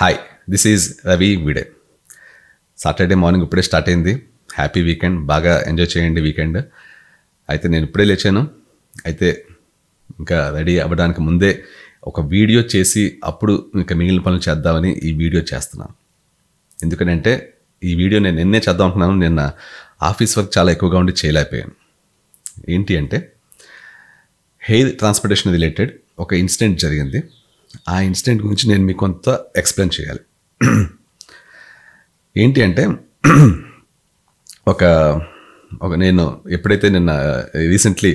hi this is Ravi వీడే Saturday morning ఇప్పుడే start అయింది హ్యాపీ వీకెండ్ బాగా ఎంజాయ్ చేయండి వీకెండ్ అయితే నేను ఇప్పుడే లేచాను అయితే ఇంకా రెడీ అవ్వడానికి ముందే ఒక వీడియో చేసి అప్పుడు ఇంకా మిగిలిన పనులు చేద్దామని ఈ వీడియో చేస్తున్నాను ఎందుకంటే ఈ వీడియో నేను నిన్నే చేద్దాం అనుకున్నాను నిన్న ఆఫీస్ వర్క్ చాలా ఎక్కువగా ఉండి చేయలేకపోయాను ఏంటి అంటే హెయిర్ ట్రాన్స్పోర్టేషన్ రిలేటెడ్ ఒక ఇన్సిడెంట్ జరిగింది ఆ ఇన్సిడెంట్ గురించి నేను మీకు కొంత ఎక్స్ప్లెయిన్ చేయాలి ఏంటి అంటే ఒక ఒక నేను ఎప్పుడైతే నిన్న recently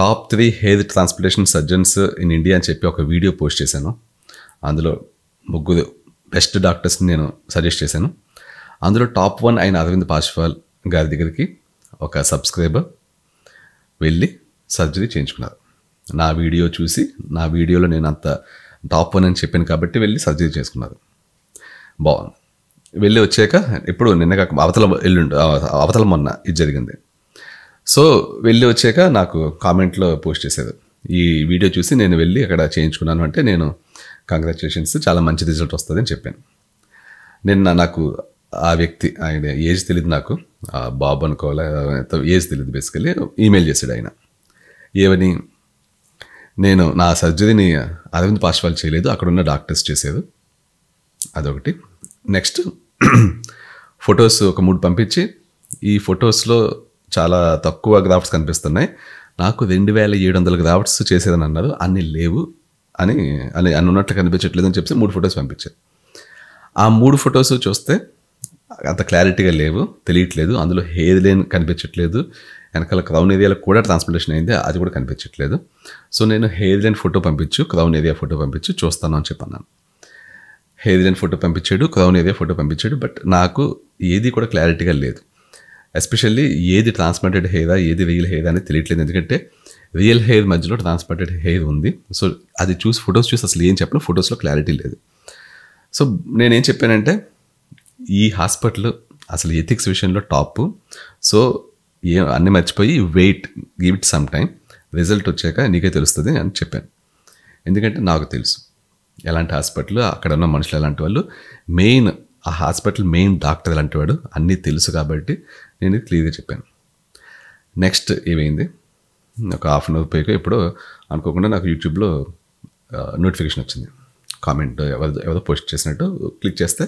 top three hair transplantation surgeons in India అని చెప్పి ఒక వీడియో పోస్ట్ చేశాను అందులో ముగ్గురు బెస్ట్ డాక్టర్స్ని నేను సజెస్ట్ చేశాను అందులో టాప్ వన్ అయిన అరవింద్ పాశ్వాల్ గారి దగ్గరికి ఒక సబ్స్క్రైబర్ వెళ్ళి సర్జరీ చేయించుకున్నారు నా వీడియో చూసి నా వీడియోలో నేను అంత టాప్ వన్ అని చెప్పాను కాబట్టి వెళ్ళి సర్జరీ చేసుకున్నారు బాగుంది వెళ్ళి వచ్చాక ఇప్పుడు నిన్న కాక అవతల ఎల్లుండు అవతల మొన్న ఇది జరిగింది సో వెళ్ళి వచ్చాక నాకు కామెంట్లో పోస్ట్ చేసేది ఈ వీడియో చూసి నేను వెళ్ళి అక్కడ చేయించుకున్నాను అంటే నేను కంగ్రాచులేషన్స్ చాలా మంచి రిజల్ట్ వస్తుందని చెప్పాను నిన్న నాకు ఆ వ్యక్తి ఆయన ఏజ్ తెలియదు నాకు బాబు అనుకోవాలి ఏజ్ తెలియదు బేసికలీ ఈమెయిల్ చేశాడు ఆయన ఏమని నేను నా సర్జరీని అరవింద్ పాశ్వాల్ చేయలేదు అక్కడ ఉన్న డాక్టర్స్ చేశారు అదొకటి నెక్స్ట్ ఫొటోస్ ఒక మూడు పంపించి ఈ ఫొటోస్లో చాలా తక్కువ గ్రాఫ్ట్స్ కనిపిస్తున్నాయి నాకు రెండు వేల ఏడు వందల గ్రాఫ్ట్స్ చేసేదని అన్నారు అన్ని లేవు అని అని అని ఉన్నట్లు కనిపించట్లేదని చెప్పి మూడు ఫొటోస్ పంపించారు ఆ మూడు ఫొటోస్ చూస్తే అంత క్లారిటీగా లేవు తెలియట్లేదు అందులో హెయిర్ లేని కనిపించట్లేదు వెనకాల క్రౌన్ ఏరియాలో కూడా ట్రాన్స్ప్లాంటేషన్ అయింది అది కూడా కనిపించట్లేదు సో నేను హెయిర్లైన్ ఫోటో పంపించు క్రౌన్ ఏరియా ఫోటో పంపించు చూస్తాను అని చెప్పన్నాను హెయిర్లైన్ ఫోటో పంపించాడు క్రౌన్ ఏరియా ఫోటో పంపించాడు బట్ నాకు ఏది కూడా క్లారిటీగా లేదు ఎస్పెషల్లీ ఏది ట్రాన్స్ప్లాంటెడ్ హెయిరా ఏది రియల్ హెయిర్ అనేది తెలియట్లేదు ఎందుకంటే రియల్ హెయిర్ మధ్యలో ట్రాన్స్ప్లాంటెడ్ హెయిర్ ఉంది సో అది చూసి ఫొటోస్ చూసి అసలు ఏం చెప్పిన ఫొటోస్లో క్లారిటీ లేదు సో నేనేం చెప్పానంటే ఈ హాస్పిటల్ అసలు ఎథిక్స్ విషయంలో టాప్ సో అన్నీ మర్చిపోయి wait give it some time result వచ్చాక నీకే తెలుస్తుంది అని చెప్పాను ఎందుకంటే నాకు తెలుసు ఎలాంటి హాస్పిటల్ అక్కడ ఉన్న మనుషులు ఎలాంటి వాళ్ళు మెయిన్ ఆ హాస్పిటల్ మెయిన్ డాక్టర్ ఎలాంటి వాడు అన్నీ తెలుసు కాబట్టి నేను క్లియర్గా చెప్పాను నెక్స్ట్ ఏమైంది ఒక హాఫ్ అన్ అవర్ పోయి ఇప్పుడు అనుకోకుండా నాకు యూట్యూబ్లో నోటిఫికేషన్ వచ్చింది కామెంట్ ఎవరి ఎవరో పోస్ట్ చేసినట్టు క్లిక్ చేస్తే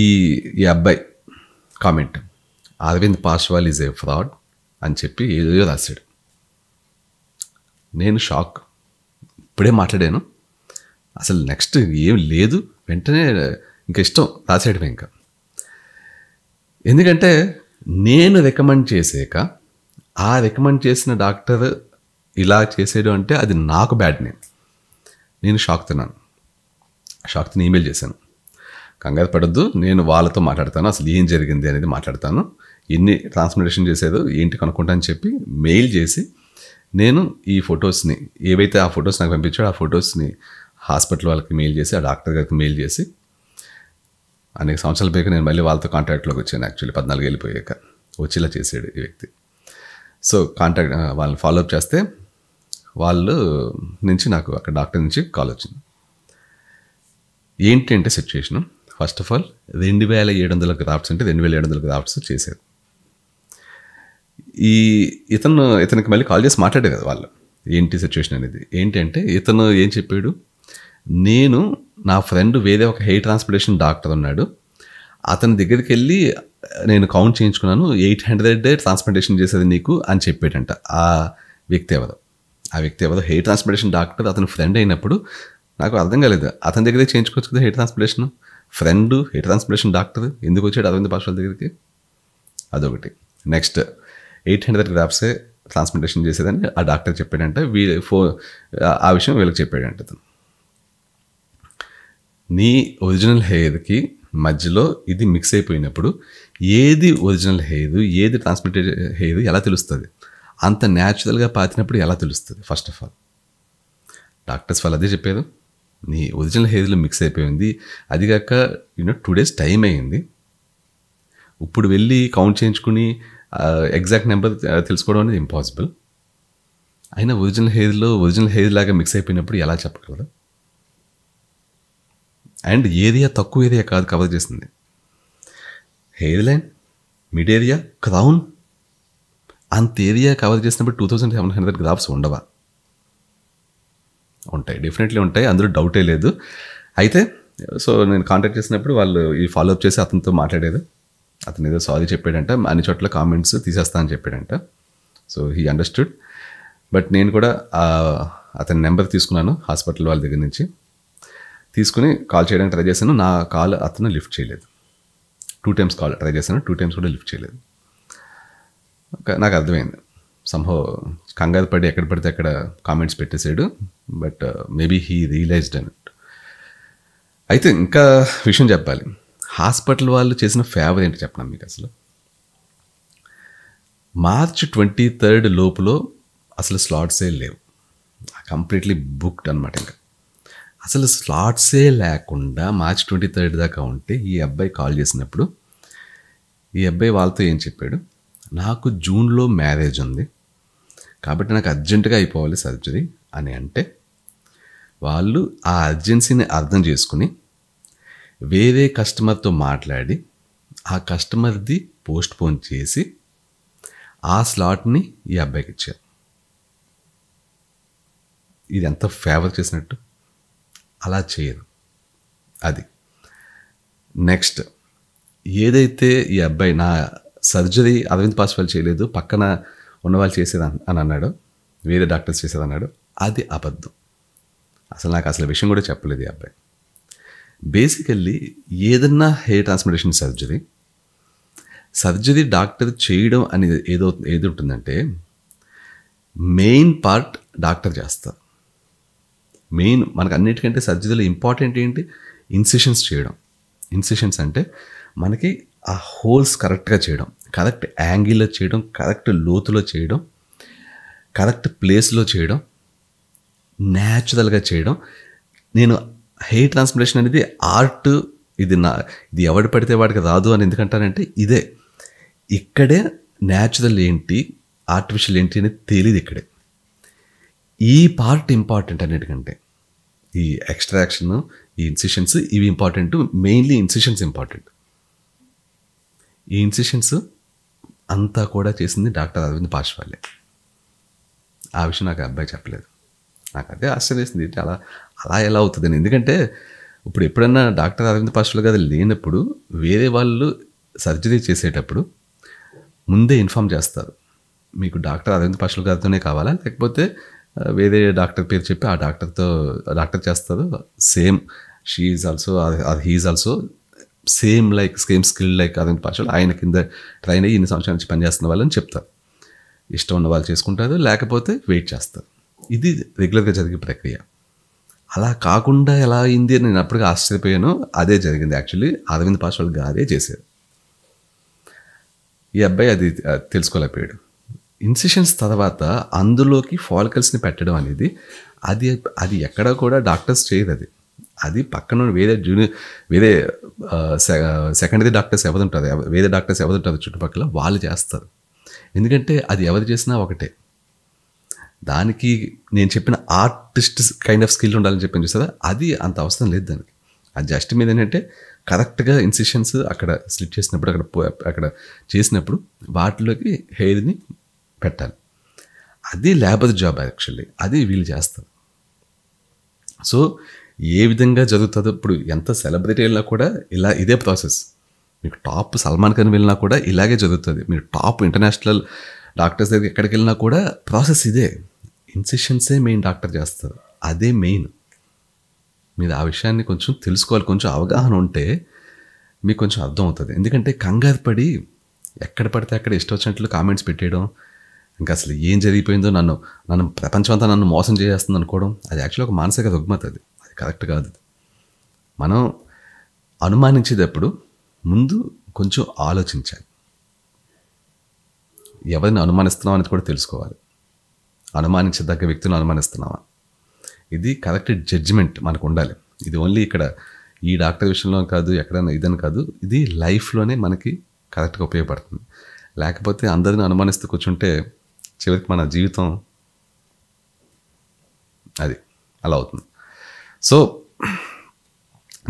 ఈ ఈ అబ్బాయి comment Aravind Paswal is a fraud అని చెప్పి ఏదో రాశాడు నేను షాక్ ఇప్పుడే మాట్లాడాను అసలు నెక్స్ట్ ఏం లేదు వెంటనే ఇంకా ఇష్టం రాసేయడం ఇంకా ఎందుకంటే నేను రికమెండ్ చేసాక ఆ రికమెండ్ చేసిన డాక్టర్ ఇలా చేసేయడం అంటే అది నాకు బ్యాడ్ నేమ్ నేను షాక్ తిన్నాను షాక్ తిని ఈమెయిల్ చేశాను కంగారు పడద్దు నేను వాళ్ళతో మాట్లాడతాను అసలు ఏం జరిగింది అనేది మాట్లాడతాను ఎన్ని ట్రాన్స్మిటేషన్ చేసేదో ఏంటి కనుక్కుంటా అని చెప్పి మెయిల్ చేసి నేను ఈ ఫొటోస్ని ఏవైతే ఆ ఫొటోస్ నాకు పంపించాడో ఆ ఫొటోస్ని హాస్పిటల్ వాళ్ళకి మెయిల్ చేసి ఆ డాక్టర్ గారికి మెయిల్ చేసి అనేక సంవత్సరాల పైగా నేను మళ్ళీ వాళ్ళతో కాంటాక్ట్లోకి వచ్చాను యాక్చువల్లీ పద్నాలుగు వెళ్ళిపోయాక వచ్చేలా చేసాడు ఈ వ్యక్తి సో కాంటాక్ట్ వాళ్ళని ఫాలోఅప్ చేస్తే వాళ్ళు నుంచి నాకు అక్కడ డాక్టర్ నుంచి కాల్ వచ్చింది ఏంటి అంటే సిచ్యుయేషను ఫస్ట్ ఆఫ్ ఆల్ రెండు వేల ఏడు వందల గ్రాఫ్ట్స్ అంటే రెండు వేల ఏడు వందల గ్రాఫ్ట్స్ చేశారు ఈ ఇతను ఇతనికి మళ్ళీ కాల్ చేసి మాట్లాడే కదా వాళ్ళు ఏంటి సిచ్యువేషన్ అనేది ఏంటంటే ఇతను ఏం చెప్పాడు నేను నా ఫ్రెండ్ వేరే ఒక హెయిర్ ట్రాన్స్ప్లాంటేషన్ డాక్టర్ ఉన్నాడు అతని దగ్గరికి వెళ్ళి నేను కౌంట్ చేయించుకున్నాను ఎయిట్ హండ్రెడ్ ట్రాన్స్ప్లాంటేషన్ చేసేది నీకు అని చెప్పాడంట ఆ వ్యక్తి ఎవరు ఆ వ్యక్తి ఎవరు హెయిర్ ట్రాన్స్ప్లాంటేషన్ డాక్టర్ అతని ఫ్రెండ్ అయినప్పుడు నాకు అర్థం కాలేదు అతని దగ్గరే చేయించుకోవచ్చు కదా hair transplantation friend hair transplantation doctor ఎందుకు వచ్చాడు అరవింద్ పాషాల దగ్గరికి అదొకటి నెక్స్ట్ ఎయిట్ హండ్రెడ్ గ్రాఫ్సే ట్రాన్స్ప్లాంటేషన్ చేసేదని ఆ డాక్టర్ చెప్పాడంటే వీ ఫో ఆ విషయం వీళ్ళకి చెప్పాడంట నీ ఒరిజినల్ హెయిర్కి మధ్యలో ఇది మిక్స్ అయిపోయినప్పుడు ఏది ఒరిజినల్ హెయిర్ ఏది ట్రాన్స్ప్లాంటెడ్ హెయిర్ ఎలా తెలుస్తుంది అంత న్యాచురల్గా పాతినప్పుడు ఎలా తెలుస్తుంది ఫస్ట్ ఆఫ్ ఆల్ డాక్టర్స్ వాళ్ళు అదే చెప్పారు నీ ఒరిజినల్ హెయిర్లో మిక్స్ అయిపోయింది అదిగాక యూనో టూ డేస్ టైం అయింది ఇప్పుడు వెళ్ళి కౌంట్ చేయించుకుని ఎగ్జాక్ట్ నెంబర్ తెలుసుకోవడం అనేది ఇంపాసిబుల్ అయినా ఒరిజినల్ హెయిర్లో ఒరిజినల్ హెయిర్ లాగా మిక్స్ అయిపోయినప్పుడు ఎలా చెప్పగలరు అండ్ ఏరియా తక్కువ ఏరియా కాదు కవర్ చేసింది hair line mid area crown అంత ఏరియా కవర్ చేసినప్పుడు two thousand seven hundred grafts ఉండవా ఉంటాయి డెఫినెట్లీ ఉంటాయి అందులో డౌటే లేదు అయితే సో నేను కాంటాక్ట్ చేసినప్పుడు వాళ్ళు ఈ ఫాలోఅప్ చేసి అతనితో మాట్లాడేది అతను ఏదో సారీ చెప్పాడంట అన్ని చోట్ల కామెంట్స్ తీసేస్తా అని చెప్పాడంట సో హీ అండర్స్టూడ్ బట్ నేను కూడా అతని నెంబర్ తీసుకున్నాను హాస్పిటల్ వాళ్ళ దగ్గర నుంచి తీసుకుని కాల్ చేయడానికి ట్రై చేశాను నా కాల్ అతను లిఫ్ట్ చేయలేదు టూ టైమ్స్ కాల్ ట్రై చేశాను టూ టైమ్స్ కూడా లిఫ్ట్ చేయలేదు నాకు అర్థమైంది సంభవ్ కంగారు పడి ఎక్కడ పడితే అక్కడ కామెంట్స్ పెట్టేశాడు బట్ మేబీ హీ రియలైజ్డ్ అన్నట్టు అయితే ఇంకా విషయం చెప్పాలి హాస్పిటల్ వాళ్ళు చేసిన ఫేవర్ ఏంటి చెప్పనా మీకు అసలు మార్చ్ ట్వంటీ థర్డ్ లోపులో అసలు స్లాట్సే లేవు కంప్లీట్లీ బుక్డ్ అనమాట ఇంకా అసలు స్లాట్సే లేకుండా మార్చ్ ట్వంటీ థర్డ్ దాకా ఉంటే ఈ అబ్బాయి కాల్ చేసినప్పుడు ఈ అబ్బాయి వాళ్ళతో ఏం చెప్పాడు నాకు జూన్లో మ్యారేజ్ ఉంది కాబట్టి నాకు అర్జెంటుగా అయిపోవాలి సర్జరీ అని అంటే వాళ్ళు ఆ అర్జెన్సీని అర్థం చేసుకుని వేరే కస్టమర్తో మాట్లాడి ఆ కస్టమర్ది పోస్ట్ పోన్ చేసి ఆ స్లాట్ని ఈ అబ్బాయికి ఇచ్చారు ఇది ఎంత ఫేవర్ చేసినట్టు అలా చేయరు అది నెక్స్ట్ ఏదైతే ఈ అబ్బాయి నా సర్జరీ అరవింద్ పాస్వాల్ చేయలేదు పక్కన ఉన్నవాళ్ళు చేసేది అని అన్నాడు వేరే డాక్టర్స్ చేసేది అన్నాడు అది అబద్ధం అసలు నాకు అసలు విషయం కూడా చెప్పలేదు ఈ అబ్బాయి బేసికల్లీ ఏదన్నా hair transplantation surgery surgery doctor చేయడం అనేది ఏదో ఏది ఉంటుందంటే మెయిన్ పార్ట్ డాక్టర్ చేస్తారు మెయిన్ మనకు అన్నిటికంటే సర్జరీలో ఇంపార్టెంట్ ఏంటి ఇన్సిషన్స్ చేయడం ఇన్సిషన్స్ అంటే మనకి ఆ హోల్స్ కరెక్ట్గా చేయడం కరెక్ట్ యాంగిల్లో చేయడం కరెక్ట్ లోతులో చేయడం కరెక్ట్ ప్లేస్లో చేయడం న్యాచురల్గా చేయడం నేను హెయిర్ ట్రాన్స్ప్లేషన్ అనేది ఆర్ట్ ఇది నా ఇది ఎవడు పడితే వాడికి రాదు అని ఎందుకంటానంటే ఇదే ఇక్కడే న్యాచురల్ ఏంటి ఆర్టిఫిషియల్ ఏంటి అనేది తెలియదు ఇక్కడే ఈ పార్ట్ ఇంపార్టెంట్ అన్నిటికంటే ఈ ఎక్స్ట్రాక్షన్ ఈ ఇన్సిషన్స్ ఇవి ఇంపార్టెంట్ మెయిన్లీ ఇన్సిషన్స్ ఇంపార్టెంట్ ఈ ఇన్సిషన్స్ అంతా కూడా చేసింది డాక్టర్ అరవింద్ పాశ్వాలే ఆ విషయం నాకు అబ్బాయి చెప్పలేదు నాకు అదే ఆశ్చర్యం వేసింది అలా అలా ఎలా అవుతుంది ఎందుకంటే ఇప్పుడు ఎప్పుడన్నా డాక్టర్ అరవింద్ పాస్టర్లు గారు లేనప్పుడు వేరే వాళ్ళు సర్జరీ చేసేటప్పుడు ముందే ఇన్ఫామ్ చేస్తారు మీకు డాక్టర్ అరవింద్ పాస్టల్ గారితోనే కావాలా లేకపోతే వేరే డాక్టర్ పేరు చెప్పి ఆ డాక్టర్తో డాక్టర్ చేస్తారు same she is also he also same like same skill like Aravind Pashal ఆయన కింద ట్రైన్ అయ్యి ఇన్ని సంవత్సరాల నుంచి పనిచేస్తున్న వాళ్ళని చెప్తారు ఇష్టం ఉన్న వాళ్ళు చేసుకుంటారు లేకపోతే వెయిట్ చేస్తారు ఇది రెగ్యులర్గా జరిగే ప్రక్రియ అలా కాకుండా ఎలా అయింది అని నేను అప్పటికి ఆశ్చర్యపోయాను అదే జరిగింది యాక్చువల్లీ అరవింద్ పాశ్వాల్ గారే చేశారు ఈ అబ్బాయి అది తెలుసుకోలేకపోయాడు ఇన్సిషన్స్ తర్వాత అందులోకి ఫాలికల్స్ని పెట్టడం అనేది అది అది ఎక్కడ కూడా డాక్టర్స్ చేయదు అది అది పక్కన వేరే జూనియర్ వేరే సెకండరీ డాక్టర్స్ ఎవరు ఉంటారు వేరే డాక్టర్స్ ఎవరు ఉంటారు చుట్టుపక్కల వాళ్ళు చేస్తారు ఎందుకంటే అది ఎవరు చేసినా ఒకటే దానికి నేను చెప్పిన ఆర్టిస్ట్ కైండ్ ఆఫ్ స్కిల్ ఉండాలని చెప్పాను చూసారా అది అంత అవసరం లేదు దానికి ఆ జస్ట్ మీద ఏంటంటే కరెక్ట్గా ఇన్సిషన్స్ అక్కడ స్లిప్ చేసినప్పుడు అక్కడ అక్కడ చేసినప్పుడు వాటిలోకి హెయిర్ని పెట్టాలి అది లేబర్ జాబ్ యాక్చువల్లీ అది వీళ్ళు చేస్తారు సో ఏ విధంగా జరుగుతుందో ఇప్పుడు ఎంత సెలబ్రిటీ వెళ్ళినా కూడా ఇలా ఇదే ప్రాసెస్ మీకు టాప్ సల్మాన్ ఖాన్ వెళ్ళినా కూడా ఇలాగే జరుగుతుంది మీరు టాప్ ఇంటర్నేషనల్ డాక్టర్స్ దగ్గర ఎక్కడికి వెళ్ళినా కూడా ప్రాసెస్ ఇదే ఇన్సిషన్సే మెయిన్ డాక్టర్ చేస్తారు అదే మెయిన్ మీరు ఆ విషయాన్ని కొంచెం తెలుసుకోవాలి కొంచెం అవగాహన ఉంటే మీకు కొంచెం అర్థం అవుతుంది ఎందుకంటే కంగారు పడి ఎక్కడ పడితే అక్కడ ఇష్టం వచ్చినట్లు కామెంట్స్ పెట్టేయడం ఇంకా అసలు ఏం జరిగిపోయిందో నన్ను నన్ను ప్రపంచం అంతా నన్ను మోసం చేసేస్తుంది అనుకోవడం అది యాక్చువల్లీ ఒక మానసిక రుగ్మత అది అది కరెక్ట్ కాదు మనం అనుమానించేటప్పుడు ముందు కొంచెం ఆలోచించాలి ఎవరిని అనుమానిస్తున్నాం అనేది కూడా తెలుసుకోవాలి అనుమానించదగ్గ వ్యక్తులను అనుమానిస్తున్నామా ఇది కరెక్ట్ జడ్జిమెంట్ మనకు ఉండాలి ఇది ఓన్లీ ఇక్కడ ఈ డాక్టర్ విషయంలో కాదు ఎక్కడైనా ఇదని కాదు ఇది లైఫ్లోనే మనకి కరెక్ట్గా ఉపయోగపడుతుంది లేకపోతే అందరిని అనుమానిస్తూ కూర్చుంటే చివరికి మన జీవితం అది అలా అవుతుంది సో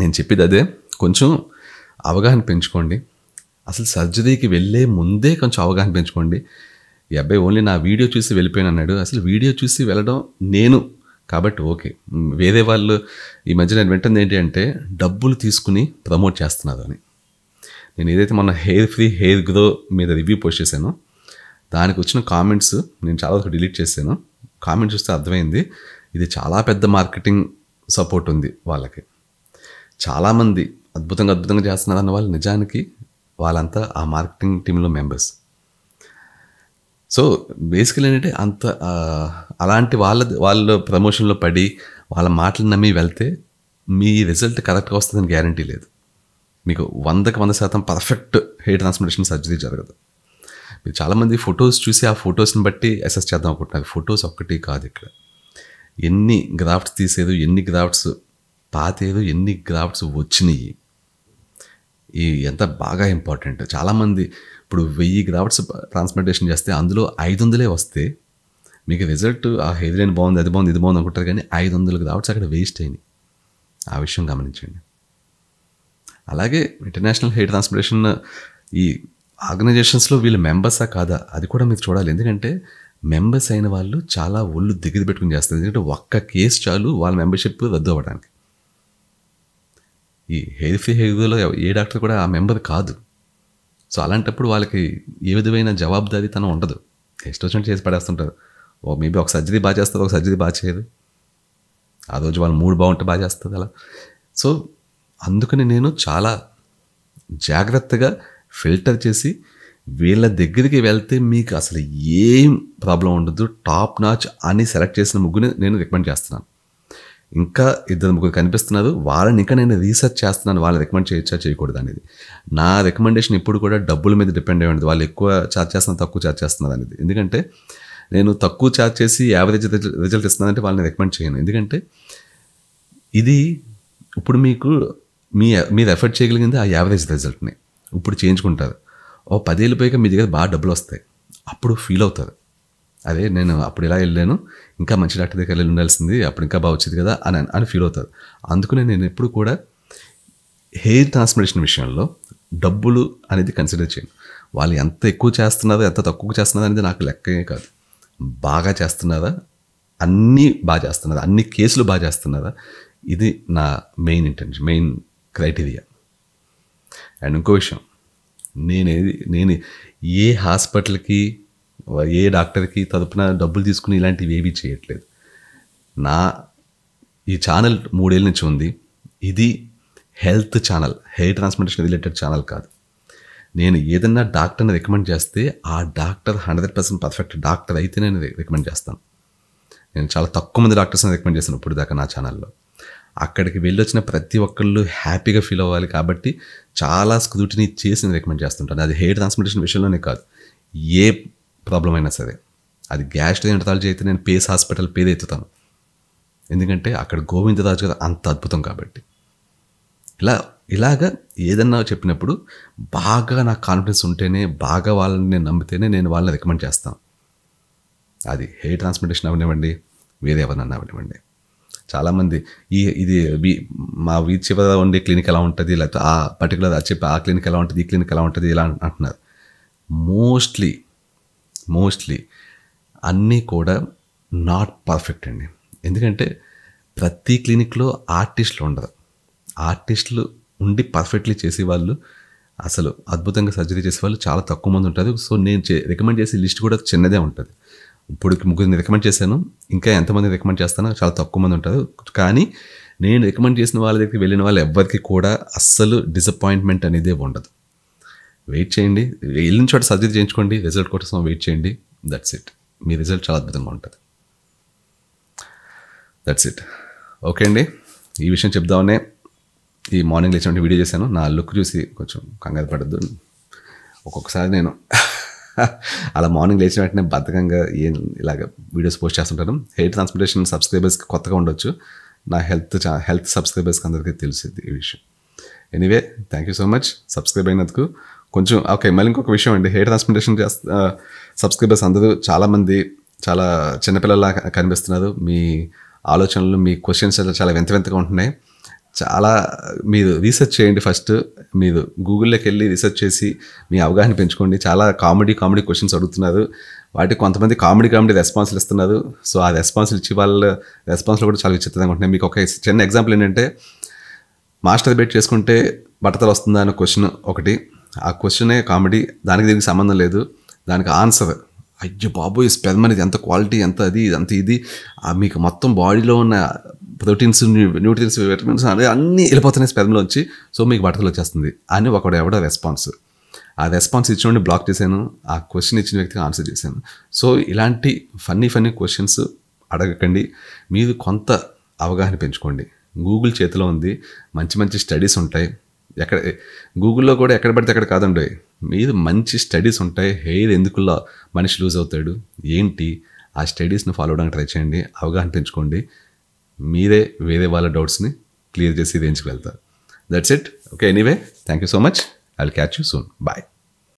నేను చెప్పేది అదే కొంచెం అవగాహన పెంచుకోండి అసలు సర్జరీకి వెళ్ళే ముందే కొంచెం అవగాహన పెంచుకోండి ఈ అబ్బాయి ఓన్లీ నా వీడియో చూసి వెళ్ళిపోయాను అన్నాడు అసలు వీడియో చూసి వెళ్ళడం నేను కాబట్టి ఓకే వేరే వాళ్ళు ఈ మధ్య నేను వింటుంది ఏంటి అంటే డబ్బులు తీసుకుని ప్రమోట్ చేస్తున్నారు అని నేను ఏదైతే మొన్న హెయిర్ ఫ్రీ హెయిర్ గ్రో మీద రివ్యూ పోస్ట్ చేశానో దానికి వచ్చిన కామెంట్స్ నేను చాలా వరకు డిలీట్ చేశాను కామెంట్స్ చూస్తే అర్థమైంది ఇది చాలా పెద్ద మార్కెటింగ్ సపోర్ట్ ఉంది వాళ్ళకి చాలామంది అద్భుతంగా అద్భుతంగా చేస్తున్నారు అన్న వాళ్ళు నిజానికి వాళ్ళంతా ఆ మార్కెటింగ్ టీంలో మెంబర్స్ సో బేసికల్ ఏంటంటే అంత అలాంటి వాళ్ళ వాళ్ళ ప్రమోషన్లో పడి వాళ్ళ మాటలు నమ్మి వెళ్తే మీ రిజల్ట్ కరెక్ట్గా వస్తుందని గ్యారంటీ లేదు మీకు వందకి వంద శాతం పర్ఫెక్ట్ హెయిర్ ట్రాన్స్ప్లాంటేషన్ సర్జరీ జరగదు మీరు చాలామంది ఫొటోస్ చూసి ఆ ఫొటోస్ని బట్టి అసెస్ చేద్దాం అనుకుంటున్నారు ఫొటోస్ ఒక్కటి కాదు ఇక్కడ ఎన్ని గ్రాఫ్ట్స్ తీసేదు ఎన్ని గ్రాఫ్ట్స్ పాతేదు ఎన్ని గ్రాఫ్ట్స్ వచ్చినాయి ఈ ఎంత బాగా ఇంపార్టెంట్ చాలామంది ఇప్పుడు వెయ్యి గ్రావర్స్ ట్రాన్స్ప్లాంటేషన్ చేస్తే అందులో ఐదు వందలే వస్తే మీకు రిజల్ట్ ఆ హెయిర్ బాగుంది అది బాగుంది ఇది బాగుంది అనుకుంటారు కానీ ఐదు వందల గ్రావర్స్ అక్కడ వేస్ట్ అయినాయి ఆ విషయం గమనించండి అలాగే ఇంటర్నేషనల్ హెయిర్ ట్రాన్స్ప్లాంటేషన్ ఈ ఆర్గనైజేషన్స్లో వీళ్ళు మెంబర్సా కాదా అది కూడా మీరు చూడాలి ఎందుకంటే మెంబర్స్ అయిన వాళ్ళు చాలా ఒళ్ళు దిగుది పెట్టుకుని చేస్తారు ఎందుకంటే ఒక్క కేసు చాలు వాళ్ళ మెంబర్షిప్ రద్దు అవ్వడానికి ఈ హెయిర్ ఫ్రీ హెయిర్లో ఏ డాక్టర్ కూడా ఆ మెంబర్ కాదు సో అలాంటప్పుడు వాళ్ళకి ఏ విధమైన జవాబుదారీ తనం ఉండదు ఇష్టం వచ్చినట్టు చేసి పడేస్తుంటారు ఓ మేబీ ఒక సర్జరీ బాగా చేస్తుంది ఒక సర్జరీ బాగా చేయదు ఆ రోజు వాళ్ళు మూడు బాగుంటే బాగా చేస్తుంది అలా సో అందుకని నేను చాలా జాగ్రత్తగా ఫిల్టర్ చేసి వీళ్ళ దగ్గరికి వెళ్తే మీకు అసలు ఏం ప్రాబ్లం ఉండదు టాప్ నాచ్ అని సెలెక్ట్ చేసిన ముగ్గుని నేను రికమెండ్ చేస్తున్నాను ఇంకా ఇద్దరు ముగ్గురు కనిపిస్తున్నారు వాళ్ళని ఇంకా నేను రీసెర్చ్ చేస్తున్నాను వాళ్ళని రికమెండ్ చేయొచ్చా చేయకూడదు అనేది నా రికమెండేషన్ ఇప్పుడు కూడా డబ్బుల మీద డిపెండ్ అయ్యి వాళ్ళు ఎక్కువ ఛార్జ్ చేస్తున్నారు తక్కువ ఛార్జ్ చేస్తున్నారు అనేది ఎందుకంటే నేను తక్కువ ఛార్జ్ చేసి యావరేజ్ రిజల్ట్ ఇస్తున్నానంటే వాళ్ళని రికమెండ్ చేయను ఎందుకంటే ఇది ఇప్పుడు మీకు మీ మీరు ఎఫర్ట్ చేయగలిగింది ఆ యావరేజ్ రిజల్ట్ని ఇప్పుడు చేయించుకుంటారు ఓ పదేళ్ళు పోయాక మీ దగ్గర బాగా డబ్బులు వస్తాయి అప్పుడు ఫీల్ అవుతారు అదే నేను అప్పుడు ఇలా వెళ్ళాను ఇంకా మంచి డాక్టర్ దగ్గర వెళ్ళి ఉండాల్సింది అప్పుడు ఇంకా బాగా వచ్చేది కదా అని అని ఫీల్ అవుతారు అందుకనే నేను ఎప్పుడు కూడా హెయిర్ ట్రాన్స్మిటేషన్ విషయంలో డబ్బులు అనేది కన్సిడర్ చేయను వాళ్ళు ఎంత ఎక్కువ చేస్తున్నారో ఎంత తక్కువ చేస్తున్నారో అనేది నాకు లెక్కే కాదు బాగా చేస్తున్నారా అన్నీ బాగా చేస్తున్నారా అన్ని కేసులు బాగా చేస్తున్నారా ఇది నా main intention main criteria and ఇంకో విషయం నేనేది నేను ఏ హాస్పిటల్కి ఏ డాక్టర్కి తరపున డబ్బులు తీసుకుని ఇలాంటివి ఏవి చేయట్లేదు నా ఈ ఛానల్ మూడేళ్ళ నుంచి ఉంది ఇది health channel hair transplantation related channel కాదు నేను ఏదన్నా డాక్టర్ని రికమెండ్ చేస్తే ఆ doctor hundred percent perfect doctor అయితే నేను రికమెండ్ చేస్తాను నేను చాలా తక్కువ మంది డాక్టర్స్ని రికమెండ్ చేశాను ఇప్పుడు దాకా నా ఛానల్లో అక్కడికి వెళ్ళి వచ్చిన ప్రతి ఒక్కళ్ళు హ్యాపీగా ఫీల్ అవ్వాలి కాబట్టి చాలా స్క్రూటినీ చేసి నేను రికమెండ్ చేస్తుంటాను అది హెయిర్ ట్రాన్స్ప్లాంటేషన్ విషయంలోనే కాదు ఏ ప్రాబ్లం అయినా సరే అది గ్యాస్ట్రోఎంట్రాలజీ అయితే నేను పేస్ హాస్పిటల్ పేరు ఎత్తుతాను ఎందుకంటే అక్కడ గోవిందరాజు గారు అంత అద్భుతం కాబట్టి ఇలా ఇలాగ ఏదన్నా చెప్పినప్పుడు బాగా నాకు కాన్ఫిడెన్స్ ఉంటేనే బాగా వాళ్ళని నేను నమ్మితేనే నేను వాళ్ళని రికమెండ్ చేస్తాను అది హెయిర్ ట్రాన్స్ప్లాంటేషన్ అవనివ్వండి వేరే ఎవరన్నా అవనివ్వండి చాలామంది ఈ ఇది మా వీధి చివర ఉండే క్లినిక్ ఎలా ఉంటుంది లేకపోతే ఆ పర్టికులర్ చెప్పి ఆ క్లినిక్ ఎలా ఉంటుంది ఈ క్లినిక్ ఎలా ఉంటుంది ఇలా అంటున్నారు మోస్ట్లీ మోస్ట్లీ అన్నీ కూడా నాట్ పర్ఫెక్ట్ అండి ఎందుకంటే ప్రతి క్లినిక్లో ఆర్టిస్టులు ఉండరు ఆర్టిస్టులు ఉండి పర్ఫెక్ట్లీ చేసేవాళ్ళు అసలు అద్భుతంగా సర్జరీ చేసేవాళ్ళు చాలా తక్కువ మంది ఉంటారు సో నేను రికమెండ్ చేసే లిస్ట్ కూడా చిన్నదే ఉంటుంది ఇప్పుడు ముగ్గురిని రికమెండ్ చేశాను ఇంకా ఎంతమంది రికమెండ్ చేస్తానో చాలా తక్కువ మంది ఉంటారు కానీ నేను రికమెండ్ చేసిన వాళ్ళ దగ్గరికి వెళ్ళిన వాళ్ళు ఎవరికి కూడా అస్సలు డిసప్పాయింట్మెంట్ అనేది ఉండదు వెయిట్ చేయండి వెళ్ళిన చోట సర్జరీ చేయించుకోండి రిజల్ట్ కోసం వెయిట్ చేయండి దట్స్ ఇట్ మీ రిజల్ట్ చాలా అద్భుతంగా ఉంటుంది దట్స్ ఇట్ ఓకే అండి ఈ విషయం చెప్దామనే ఈ మార్నింగ్ లేచిన వీడియో చేశాను నా లుక్ చూసి కొంచెం కంగారు పడద్దు ఒక్కొక్కసారి నేను అలా మార్నింగ్ లేచిన వెంటనే బద్ధకంగా ఏం ఇలాగ వీడియోస్ పోస్ట్ చేస్తుంటాను హెయిర్ ట్రాన్స్పోర్టేషన్ సబ్స్క్రైబర్స్కి కొత్తగా ఉండొచ్చు నా హెల్త్ హెల్త్ సబ్స్క్రైబర్స్కి అందరికీ తెలిసింది ఈ విషయం anyway thank you so much subscribe అయినందుకు కొంచెం ఓకే మళ్ళీ ఇంకొక విషయం అండి హెయిర్ ట్రాన్స్ప్లాంటేషన్ చేస్తా సబ్స్క్రైబర్స్ అందరూ చాలామంది చాలా చిన్నపిల్లలా కనిపిస్తున్నారు మీ ఆలోచనలు మీ క్వశ్చన్స్ చాలా వింత వింతగా ఉంటున్నాయి చాలా మీరు రీసెర్చ్ చేయండి ఫస్ట్ మీరు గూగుల్లోకి వెళ్ళి రీసెర్చ్ చేసి మీ అవగాహన పెంచుకోండి చాలా కామెడీ కామెడీ క్వశ్చన్స్ అడుగుతున్నారు వాటికి కొంతమంది కామెడీ కామెడీ రెస్పాన్స్లు ఇస్తున్నారు సో ఆ రెస్పాన్స్లు ఇచ్చి వాళ్ళ రెస్పాన్స్లు కూడా చాలా విచిత్రంగా ఉంటున్నాయి మీకు ఒక చిన్న ఎగ్జాంపుల్ ఏంటంటే మాస్టర్ బేట్ చేసుకుంటే బట్టతలు వస్తుందా అనే క్వశ్చన్ ఒకటి ఆ క్వశ్చనే కామెడీ దానికి దీనికి సంబంధం లేదు దానికి ఆన్సర్ అయ్యో బాబోయ్ స్పెల్ అనేది ఎంత క్వాలిటీ ఎంత అది ఇదంత ఇది మీకు మొత్తం బాడీలో ఉన్న ప్రోటీన్స్ న్యూట్రియన్స్ విటమిన్స్ అవి అన్నీ వెళ్ళిపోతున్నాయి వచ్చి సో మీకు బట్టలు వచ్చేస్తుంది అని ఒకడు ఎవడో రెస్పాన్స్ ఆ రెస్పాన్స్ ఇచ్చినోడిని బ్లాక్ చేశాను ఆ క్వశ్చన్ ఇచ్చిన వ్యక్తికి ఆన్సర్ చేశాను సో ఇలాంటి ఫన్నీ ఫన్నీ క్వశ్చన్స్ అడగకండి మీరు కొంత అవగాహన పెంచుకోండి గూగుల్ చేతిలో ఉంది మంచి మంచి స్టడీస్ ఉంటాయి ఎక్కడ గూగుల్లో కూడా ఎక్కడ పడితే అక్కడ కాదండి మీద మంచి స్టడీస్ ఉంటాయి హెయిర్ ఎందుకులా మనిషి లూజ్ అవుతాడు ఏంటి ఆ స్టడీస్ని ఫాలో అవడానికి ట్రై చేయండి అవగాహన పెంచుకోండి మీరే వేరే వాళ్ళ డౌట్స్ని క్లియర్ చేసి రేంజ్కి వెళ్తారు that's it okay anyway thank you so much I will catch you soon bye